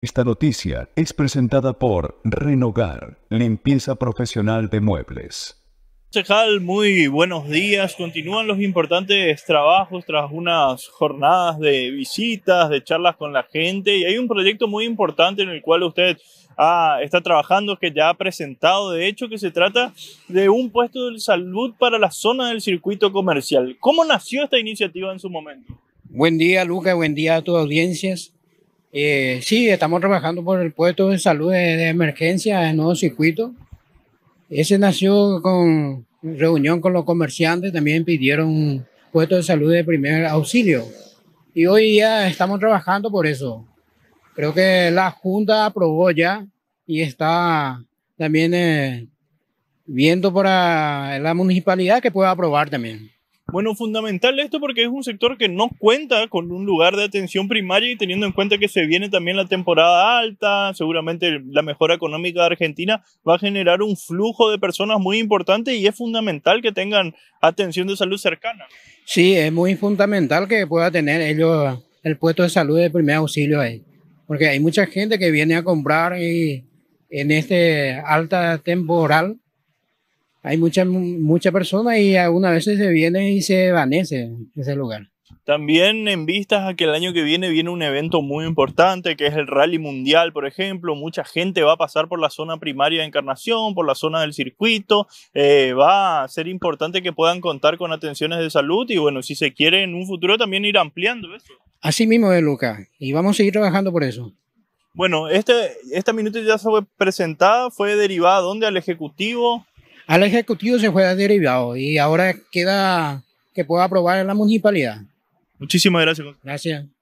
Esta noticia es presentada por Renogar, limpieza profesional de muebles. Cejal, muy buenos días. Continúan los importantes trabajos tras unas jornadas de visitas, de charlas con la gente y hay un proyecto muy importante en el cual usted ah, está trabajando, que ya ha presentado, de hecho, que se trata de un puesto de salud para la zona del circuito comercial. ¿Cómo nació esta iniciativa en su momento? Buen día, Luca, buen día a todas las audiencias. Eh, sí, estamos trabajando por el puesto de salud de, emergencia en nuevo circuito. Ese nació con reunión con los comerciantes, también pidieron puesto de salud de primer auxilio. Y hoy ya estamos trabajando por eso. Creo que la Junta aprobó ya y está también eh, viendo para la municipalidad que pueda aprobar también. Bueno, fundamental esto porque es un sector que no cuenta con un lugar de atención primaria y teniendo en cuenta que se viene también la temporada alta, seguramente la mejora económica de Argentina va a generar un flujo de personas muy importante y es fundamental que tengan atención de salud cercana. Sí, es muy fundamental que pueda tener ellos el puesto de salud de primer auxilio ahí, porque hay mucha gente que viene a comprar y en este alta temporal hay mucha, mucha persona y algunas veces se viene y se vanece ese lugar. También en vistas a que el año que viene viene un evento muy importante que es el Rally Mundial, por ejemplo, mucha gente va a pasar por la zona primaria de Encarnación, por la zona del circuito, eh, va a ser importante que puedan contar con atenciones de salud y bueno, si se quiere en un futuro también ir ampliando eso. Así mismo es, Luca, y vamos a seguir trabajando por eso. Bueno, este, esta minuta ya fue presentada, fue derivada donde al Ejecutivo, al Ejecutivo se fue derivado y ahora queda que pueda aprobar la municipalidad. Muchísimas gracias. Gracias.